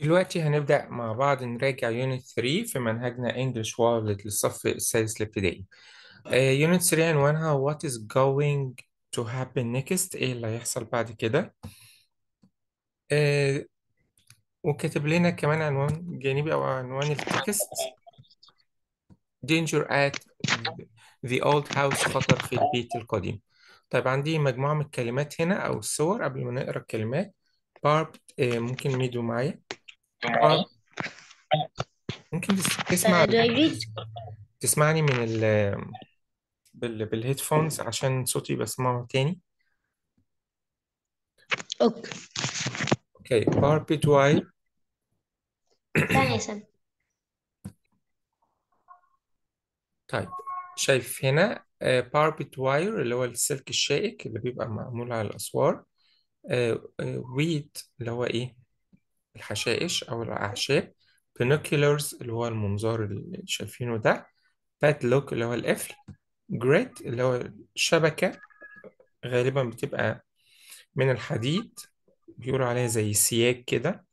دلوقتي هنبدأ مع بعض نراجع يونت 3 في منهجنا English World للصف السادس الابتدائي. يونت آه، 3 عنوانها What is going to happen next؟ إيه اللي هيحصل بعد كده؟ آه، وكاتب لنا كمان عنوان جانبي أو عنوان التكست Danger at the old house خطر في البيت القديم. طيب عندي مجموعة من الكلمات هنا أو الصور قبل ما نقرأ الكلمات. بارب آه، ممكن ميدو معايا. آه. ممكن تسمع آه، تسمعني من ال بال... بالهيدفونز عشان صوتي بسمعه تاني اوكي اوكي باربيد واير ثانية ثانية طيب شايف هنا باربيد آه، واير اللي هو السلك الشائك اللي بيبقى معمول على الأسوار ويت اللي هو ايه الحشائش أو الأعشاب binoculars اللي هو المنظار اللي شايفينه ده padlock اللي هو القفل جريت اللي هو شبكة غالبا بتبقى من الحديد بيقولوا عليها زي سياج كده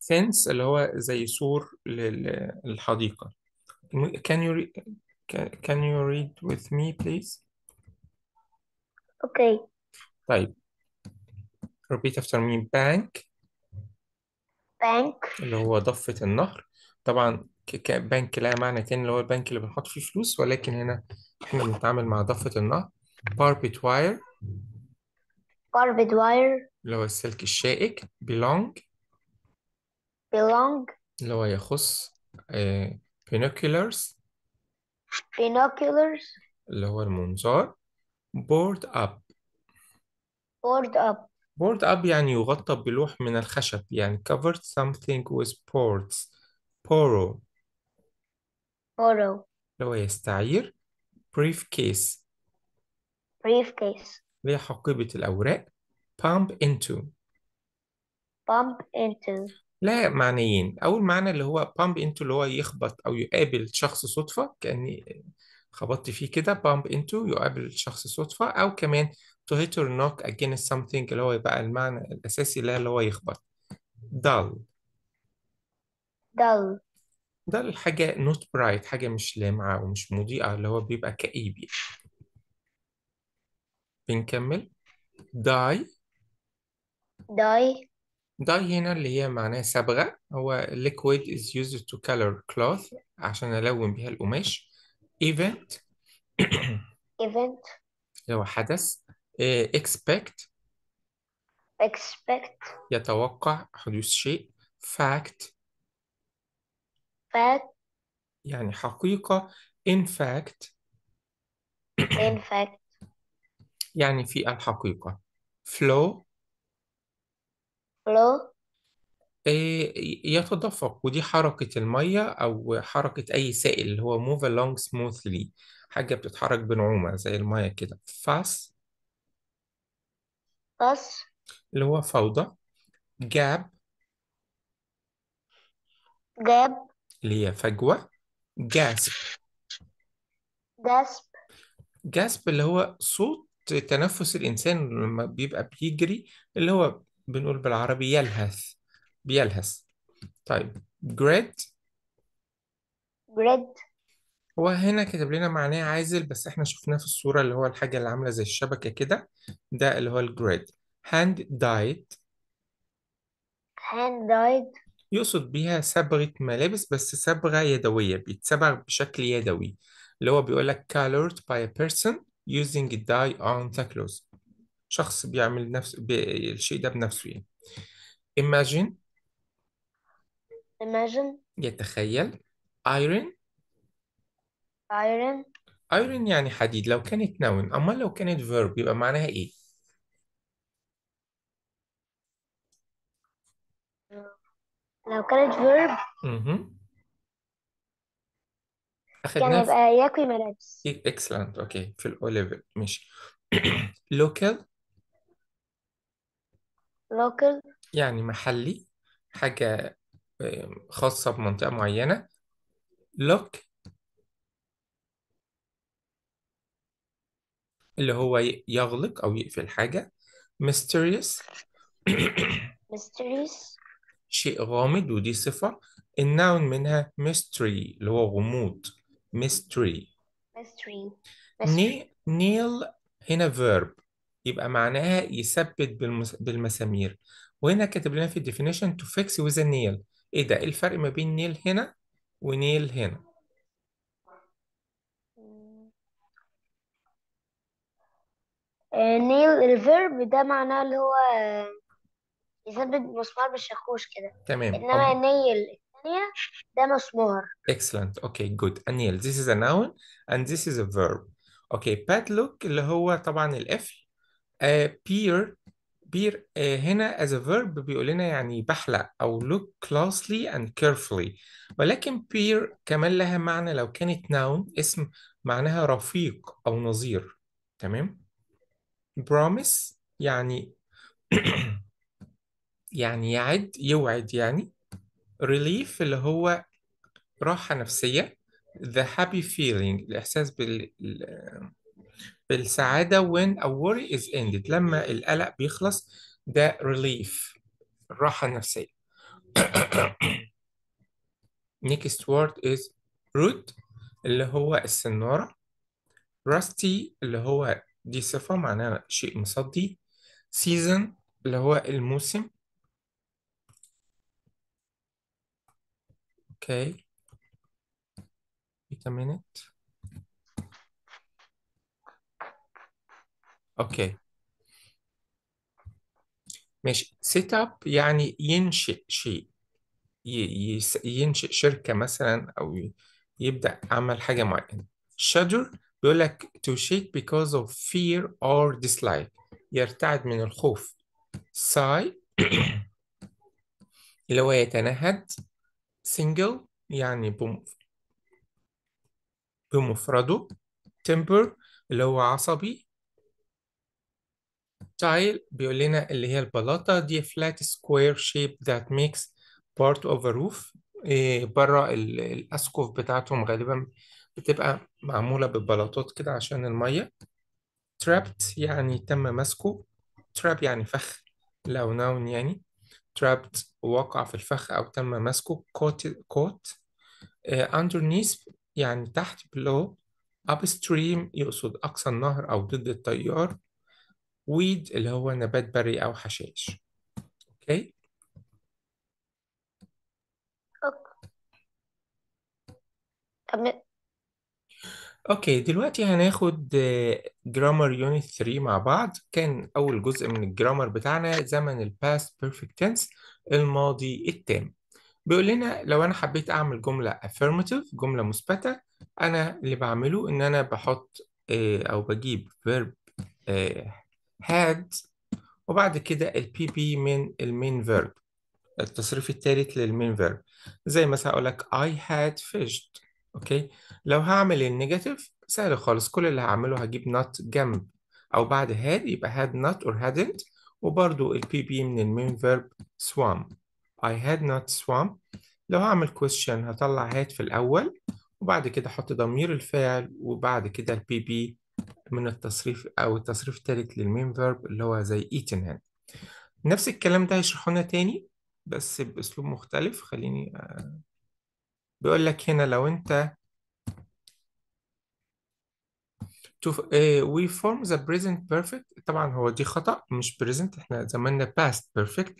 فينس اللي هو زي سور للحديقة can you read can you read with me please okay طيب repeat after me bank بنك اللي هو ضفة النهر طبعا بانك بنك لها معنى تاني اللي هو البنك اللي بنحط فيه فلوس ولكن هنا احنا بنتعامل مع ضفة النهر باربت واير باربت واير اللي هو السلك الشائك belong بيلونج اللي هو يخص آه, binoculars بينوكيولرز اللي هو المنظار board up بورد اب board up يعني يغطى بلوح من الخشب يعني covered something with boards بورو بورو اللي هو يستعير briefcase briefcase اللي هي حقيبة الأوراق pump into Pump into لا معنيين أول معنى اللي هو pump into اللي هو يخبط أو يقابل شخص صدفة كأني خبطت فيه كده bump into يقابل شخص صدفة أو كمان to hit or knock against something اللي هو يبقى المعنى الأساسي لها اللي هو يخبط dull dull dull حاجة not bright حاجة مش لامعة ومش مضيئة اللي هو بيبقى كئيب يعني بنكمل die die die هنا اللي هي معناها صبغة هو liquid is used to color cloth عشان ألون بها القماش event event اللي هو حدث إيه، expect expect يتوقع حدوث شيء fact fact يعني حقيقة in fact in fact يعني في الحقيقة flow flow إيه، يتدفق ودي حركة المية أو حركة أي سائل اللي هو move along smoothly حاجة بتتحرك بنعومة زي المية كده fast بس اللي هو فوضى جاب جاب اللي هي فجوة جاسب جاسب جاسب اللي هو صوت تنفس الإنسان لما بيبقى بيجري اللي هو بنقول بالعربي يلهث بيلهث طيب جريد جريد هو هنا كتب لنا معناه عازل بس احنا شفناه في الصورة اللي هو الحاجة اللي عاملة زي الشبكة كده ده اللي هو الجريد hand dyed hand dyed يقصد بيها صبغة ملابس بس صبغة يدوية بيتصبغ بشكل يدوي اللي هو بيقول لك colored by a person using dye on the clothes شخص بيعمل نفس بي... الشيء ده بنفسه يعني imagine imagine يتخيل iron iron iron يعني حديد لو كانت noun امال لو كانت verb يبقى معناها ايه لو كانت verb امم كان يعني يبقى يكوي ملابس excellent اوكي في الأوليفر مش ماشي local يعني محلي حاجة خاصة بمنطقة معينة لوك اللي هو يغلق أو يقفل حاجة mysterious mysterious شيء غامض ودي صفة النون منها mystery اللي هو غموض mystery mystery, mystery. نيل هنا verb يبقى معناها يثبت بالمس... بالمسامير وهنا كاتب لنا في الديفينيشن to fix with a nail ايه ده ايه الفرق ما بين نيل هنا ونيل هنا نيل آه، الفيرب ده معناه اللي هو آه، يثبت مسمار بالشاكوش كده تمام انما نيل الثانية ده مسمار excellent okay good anil this is a noun and this is a verb okay padlock اللي هو طبعا القفل uh, آه، peer هنا as a verb بيقول لنا يعني بحلق او look closely and carefully ولكن peer كمان لها معنى لو كانت noun اسم معناها رفيق او نظير تمام promise يعني يعني يعد يوعد يعني relief اللي هو راحة نفسية the happy feeling الإحساس بال بالسعادة when a worry is ended لما القلق بيخلص ده relief الراحة النفسية next word is root اللي هو السنارة rusty اللي هو دي صفة معناها شيء مصدي سيزن اللي هو الموسم اوكي wait a minute اوكي ماشي سيت اب يعني ينشئ شيء ينشئ شركة مثلا أو يبدأ عمل حاجة معينة شجر بيقول لك to shake because of fear or dislike يرتعد من الخوف sigh اللي هو يتنهد single يعني بمفرده temper اللي هو عصبي tile بيقول لنا اللي هي البلاطة دي flat square shape that makes part of a roof إيه بره الأسقف بتاعتهم غالبا بتبقى معمولة ببلاطات كده عشان المية trapped يعني تم مسكه trap يعني فخ لو noun يعني trapped وقع في الفخ أو تم مسكه caught, caught. Uh, underneath يعني تحت below upstream يقصد أقصى النهر أو ضد التيار weed اللي هو نبات بري أو حشائش أوكي okay. طب اوكي دلوقتي هناخد جرامر يونت 3 مع بعض كان اول جزء من الجرامر بتاعنا زمن الباست بيرفكت تنس الماضي التام بيقول لنا لو انا حبيت اعمل جمله affirmative جمله مثبته انا اللي بعمله ان انا بحط آه، او بجيب verb آه، had وبعد كده البي بي من المين verb التصريف الثالث للمين verb زي مثلا اقول لك I had fished اوكي لو هعمل النيجاتيف سهل خالص كل اللي هعمله هجيب نوت جنب او بعد هاد يبقى هاد نوت اور هادنت وبرده البي بي من المين فيرب سوام I had not swam لو هعمل كويشن هطلع هاد في الأول وبعد كده أحط ضمير الفعل وبعد كده البي بي من التصريف أو التصريف الثالث للمين فيرب اللي هو زي ايتن هنا نفس الكلام ده هيشرحونا تاني بس بأسلوب مختلف خليني آه، بيقول لك هنا لو انت شوف we form the present perfect طبعا هو دي خطأ مش present احنا زماننا past perfect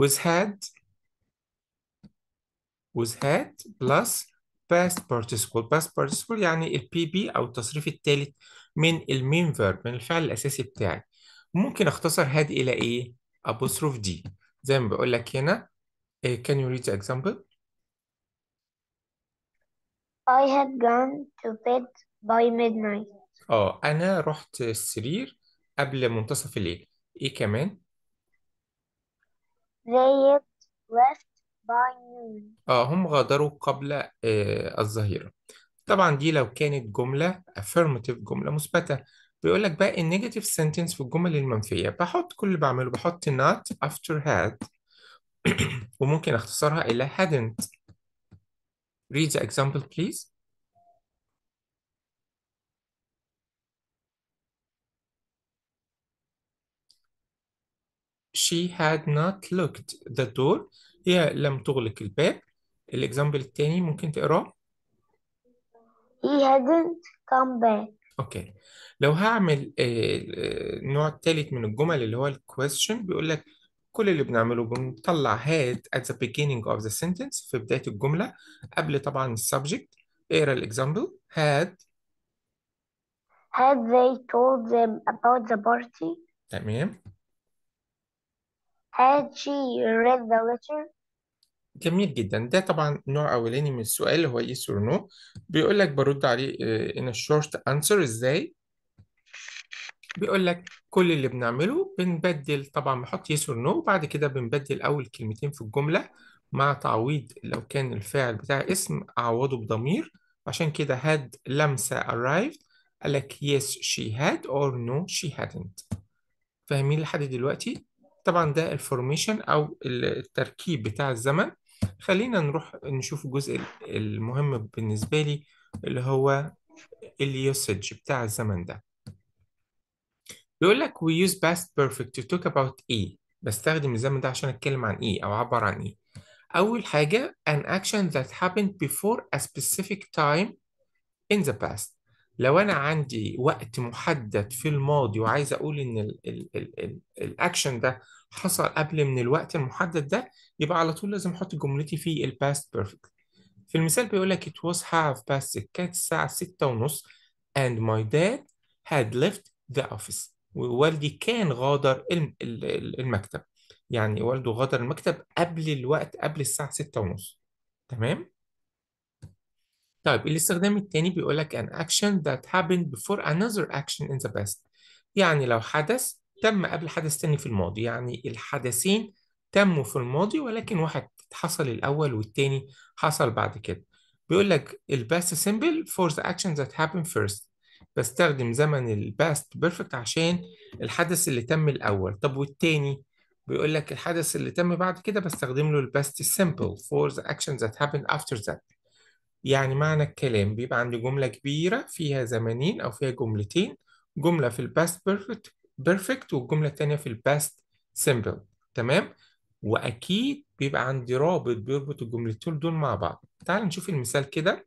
with had with had plus past participle past participle يعني ال PB أو التصريف الثالث من المين verb من الفعل الأساسي بتاعي ممكن أختصر had إلى إيه؟ apostrophe D زي ما بقول لك هنا can you read the example I had gone to bed by midnight اه انا رحت السرير قبل منتصف الليل ايه كمان They had left by noon اه هم غادروا قبل آه الظهيرة طبعا دي لو كانت جملة affirmative جملة مثبتة بيقول لك بقى النيجاتيف سنتنس في الجمل المنفية بحط كل اللي بعمله بحط not after had وممكن اختصرها إلى hadn't Read the example, please. she had not locked the door هي لم تغلق الباب الإكزامبل الثاني ممكن تقراه he hadn't come back اوكي لو هعمل النوع آه، آه، الثالث من الجمل اللي هو الكويستشن بيقول لك كل اللي بنعمله بنطلع had at the beginning of the sentence في بداية الجملة قبل طبعا السبجكت اقرا الاكزامبل had had they told them about the party تمام had she read the letter جميل جدا ده طبعا نوع اولاني من السؤال اللي هو yes or no بيقول لك برد عليه آه، in a short answer ازاي بيقول لك كل اللي بنعمله بنبدل طبعا بنحط يس اور نو وبعد كده بنبدل اول كلمتين في الجمله مع تعويض لو كان الفاعل بتاع اسم اعوضه بضمير عشان كده had لمسه arrived قال لك yes she had or no she hadn't فاهمين لحد دلوقتي طبعا ده الفورميشن او التركيب بتاع الزمن خلينا نروح نشوف الجزء المهم بالنسبه لي اللي هو اليوسج بتاع الزمن ده بيقول لك we use past perfect to talk about ايه بستخدم الزمن ده عشان أتكلم عن ايه أو أعبر عن ايه أول حاجة an action that happened before a specific time in the past لو أنا عندي وقت محدد في الماضي وعايز أقول إن الأكشن ده حصل قبل من الوقت المحدد ده يبقى على طول لازم أحط جملتي في الباست past perfect في المثال بيقول لك it was half past كانت الساعة ستة and my dad had left the office ووالدي كان غادر المكتب يعني والده غادر المكتب قبل الوقت قبل الساعة ستة ونص تمام طيب الاستخدام التاني بيقول لك an action that happened before another action in the past يعني لو حدث تم قبل حدث تاني في الماضي يعني الحدثين تموا في الماضي ولكن واحد حصل الأول والتاني حصل بعد كده بيقول لك الباست simple for the action that happened first بستخدم زمن الباست بيرفكت عشان الحدث اللي تم الأول طب والتاني بيقول لك الحدث اللي تم بعد كده بستخدم له الباست simple for the actions that happened after that يعني معنى الكلام بيبقى عندي جملة كبيرة فيها زمنين أو فيها جملتين جملة في الباست بيرفكت بيرفكت والجملة الثانيه في الباست simple تمام وأكيد بيبقى عندي رابط بيربط الجملتين دول مع بعض تعال نشوف المثال كده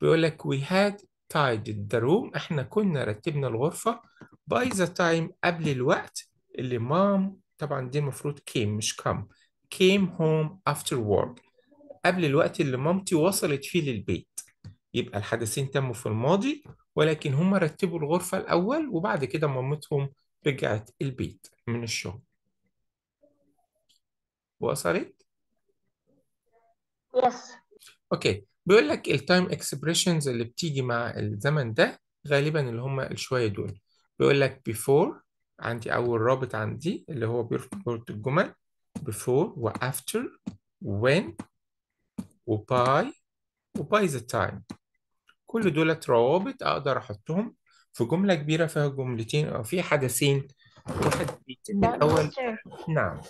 بيقول لك we had tidied the room احنا كنا رتبنا الغرفة by the time قبل الوقت اللي مام طبعا دي المفروض came مش come came home after work قبل الوقت اللي مامتي وصلت فيه للبيت يبقى الحدثين تموا في الماضي ولكن هم رتبوا الغرفة الأول وبعد كده مامتهم رجعت البيت من الشغل وصلت؟ Yes. اوكي بيقول لك التايم اكسبريشنز اللي بتيجي مع الزمن ده غالبا اللي هم الشوية دول بيقول لك before عندي أول رابط عندي اللي هو بيربط الجمل before و after when و by و by the time كل دولت روابط أقدر أحطهم في جملة كبيرة فيها جملتين أو في حدثين واحد بيتم الأول نعم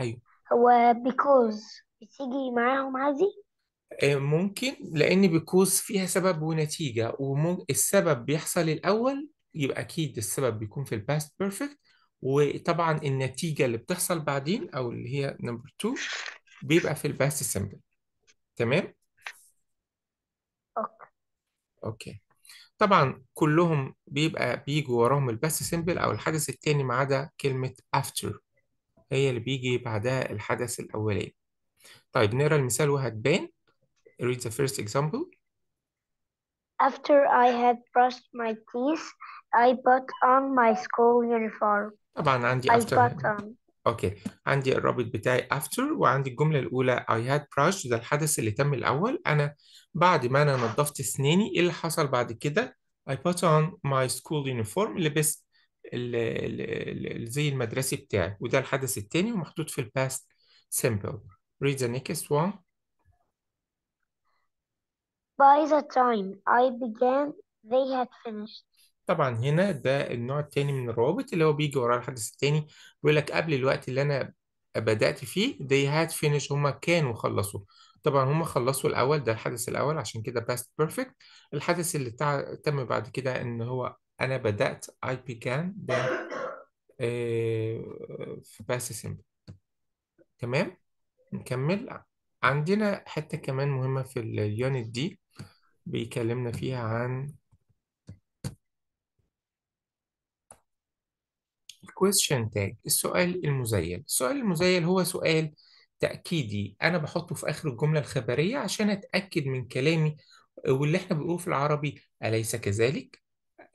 أيوه هو because بتيجي معاهم عادي آه، ممكن لان بيكوز فيها سبب ونتيجه والسبب بيحصل الاول يبقى اكيد السبب بيكون في الباست بيرفكت وطبعا النتيجه اللي بتحصل بعدين او اللي هي نمبر 2 بيبقى في الباست سمبل تمام اوكي اوكي طبعا كلهم بيبقى بيجوا وراهم الباست سمبل او الحدث الثاني ما عدا كلمه after هي اللي بيجي بعدها الحدث الاولاني طيب نقرا المثال وهتبان read the first example. After I had brushed my teeth, I put on my school uniform. طبعا عندي I after put on. اوكي عندي الرابط بتاعي after وعندي الجملة الأولى I had brushed ده الحدث اللي تم الأول أنا بعد ما أنا نظفت أسناني إيه اللي حصل بعد كده I put on my school uniform لبست الزي المدرسي بتاعي وده الحدث الثاني ومحطوط في الباست simple read the next one By the time I began, they had finished. طبعا هنا ده النوع التاني من الروابط اللي هو بيجي وراه الحدث التاني بيقول لك قبل الوقت اللي انا بدأت فيه they had finished هم كانوا خلصوا طبعا هم خلصوا الأول ده الحدث الأول عشان كده past perfect الحدث اللي تع... تم بعد كده إن هو أنا بدأت I began ده آه، في past simple تمام نكمل عندنا حتة كمان مهمة في اليونت دي بيكلمنا فيها عن question tag السؤال المزيل السؤال المزيل هو سؤال تأكيدي أنا بحطه في آخر الجملة الخبرية عشان أتأكد من كلامي واللي إحنا بنقوله في العربي أليس كذلك؟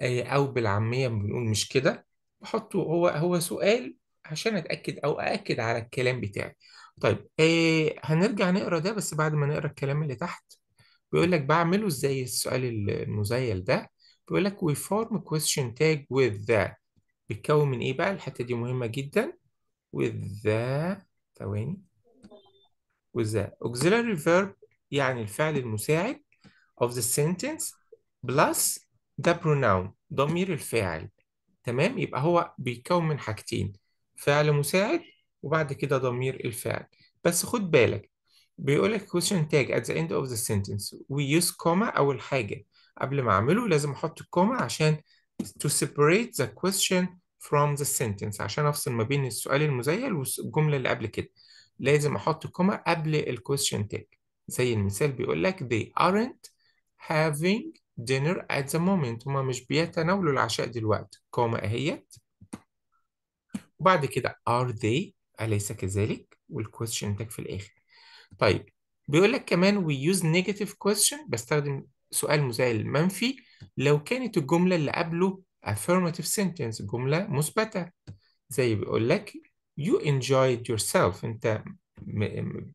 آه، أو بالعامية بنقول مش كده بحطه هو هو سؤال عشان أتأكد أو أأكد على الكلام بتاعي طيب آه، هنرجع نقرا ده بس بعد ما نقرا الكلام اللي تحت بيقول لك بعمله ازاي السؤال المزيل ده بيقول لك we form question tag with the بيتكون من ايه بقى الحته دي مهمه جدا with the ثواني with the auxiliary verb يعني الفعل المساعد of the sentence plus the pronoun ضمير الفاعل تمام يبقى هو بيتكون من حاجتين فعل مساعد وبعد كده ضمير الفعل بس خد بالك بيقول لك question tag at the end of the sentence we use comma أول حاجة قبل ما أعمله لازم أحط الكوما عشان to separate the question from the sentence عشان أفصل ما بين السؤال المزيل والجملة اللي قبل كده لازم أحط comma قبل question تاج زي المثال بيقول لك they aren't having dinner at the moment هما مش بيتناولوا العشاء دلوقتي كوما أهيت وبعد كده are they أليس كذلك والكويستشن تاج في الآخر طيب بيقول لك كمان we use negative question بستخدم سؤال مزايل منفي لو كانت الجملة اللي قبله affirmative sentence جملة مثبتة زي بيقول لك you enjoyed yourself انت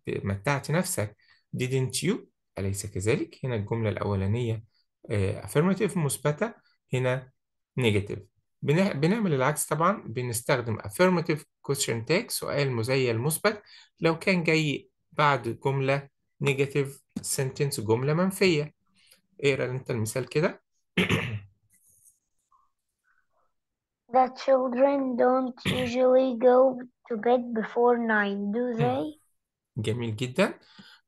متعت نفسك didn't you أليس كذلك هنا الجملة الأولانية آه، affirmative مثبتة هنا negative بنعمل العكس طبعا بنستخدم affirmative question tag سؤال مزيل مثبت لو كان جاي بعد جملة نيجاتيف سنتنس جملة منفية اقرا انت المثال كده The children don't usually go to bed before nine, do they? جميل جدا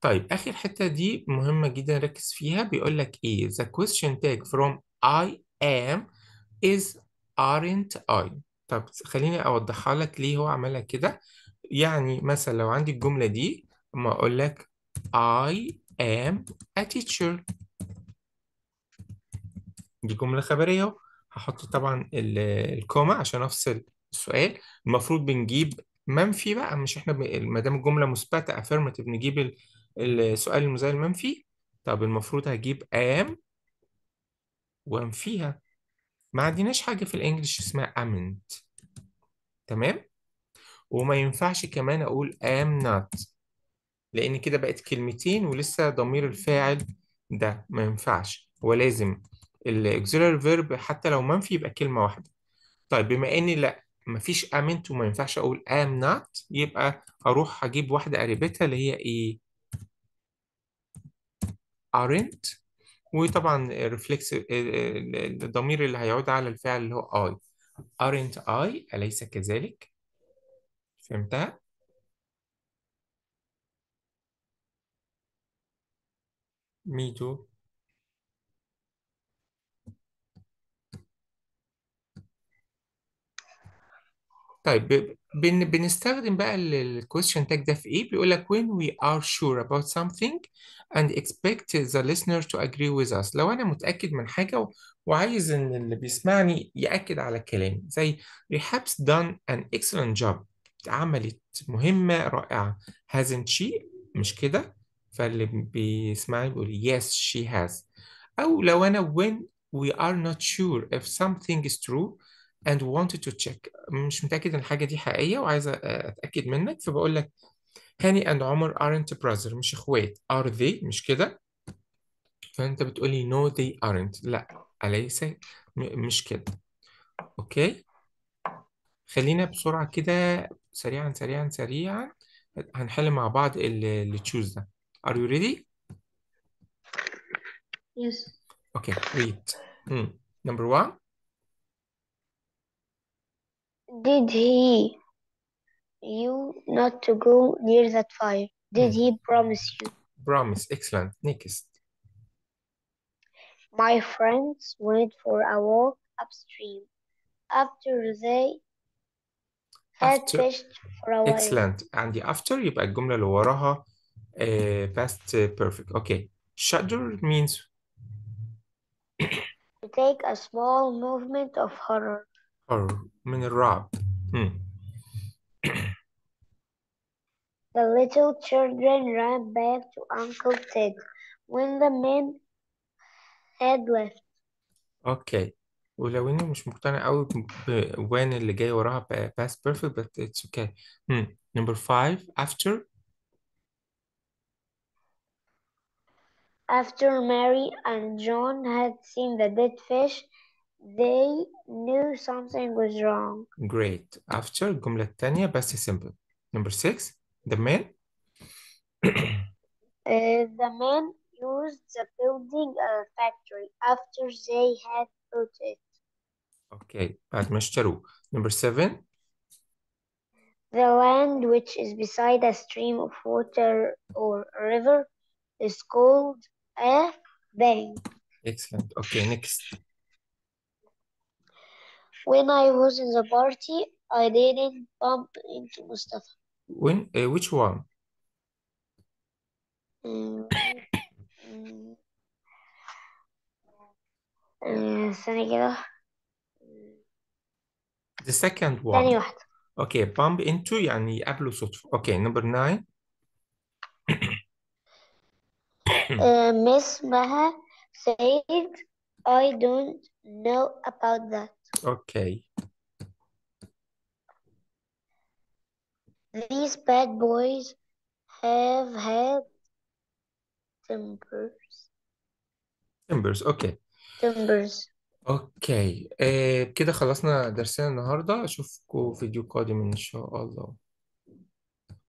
طيب آخر حتة دي مهمة جدا ركز فيها بيقول لك إيه The question tag from I am is aren't I طب خليني أوضحها لك ليه هو عملها كده يعني مثلا لو عندي الجملة دي اما اقول لك I am a teacher دي جملة خبرية هحط طبعا الكومة عشان افصل السؤال المفروض بنجيب منفي بقى مش احنا ما دام الجملة مثبتة affirmative نجيب السؤال المزايا المنفي طب المفروض هجيب am وانفيها ما عندناش حاجة في الانجليش اسمها امنت تمام وما ينفعش كمان اقول am not لأن كده بقت كلمتين ولسه ضمير الفاعل ده ما ينفعش هو لازم الauxiliary verb حتى لو منفي يبقى كلمة واحدة طيب بما إن لأ مفيش آمنت وما ينفعش أقول am not يبقى أروح أجيب واحدة قريبتها اللي هي إيه ارنت وطبعا الريفلكس آه، آه، الضمير اللي هيعود على الفعل اللي هو I ارنت اي أليس كذلك فهمتها Me طيب بن بنستخدم بقى ال question tag ده في ايه؟ بيقول لك when we are sure about something and expect the listener to agree with us. لو انا متأكد من حاجة وعايز ان اللي بيسمعني يأكد على الكلام زي perhaps done an excellent job. عملت مهمة رائعة. Hasn't she؟ مش كده؟ فاللي بيسمعني بيقول yes she has أو لو أنا when we are not sure if something is true and wanted to check مش متأكد إن الحاجة دي حقيقية وعايزة أتأكد منك فبقول لك هاني and عمر aren't brother مش إخوات are they مش كده فأنت بتقولي no they aren't لا أليس مش كده أوكي خلينا بسرعة كده سريعا سريعا سريعا هنحل مع بعض اللي تشوز ده Are you ready? Yes. Okay, read. Mm. Number one. Did he you not to go near that fire? Did mm. he promise you? Promise. Excellent. Next. My friends went for a walk upstream. After they after. had fished for a while. Excellent. عندي after يبقى الجملة اللي وراها uh, past uh, perfect. Okay. Shudder means? to take a small movement of horror. Horror, I mean rob. Hmm. the little children ran back to Uncle Ted when the men had left. Okay. ولو اني مش مقتنع قوي وين اللي جاي وراها past perfect but it's okay. Hmm. Number five after After Mary and John had seen the dead fish, they knew something was wrong. Great. After الجملة الثانية بس simple. Number six, the man. uh, the man used the building a factory after they had built it. Okay, بعد ما اشتروه. Number seven. The land which is beside a stream of water or a river is called a Excellent. Okay, next. When I was in the party, I didn't bump into Mustafa. When? Uh, which one? Mm. Mm. the second one. Okay, bump into يعني قابله صدفة. Okay, number nine. uh, Miss سيد said, I don't know about that. Okay. These bad boys have had timbers. Timbers, okay. timbers. اوكي آه كده خلصنا درسنا النهارده اشوفكم فيديو قادم ان شاء الله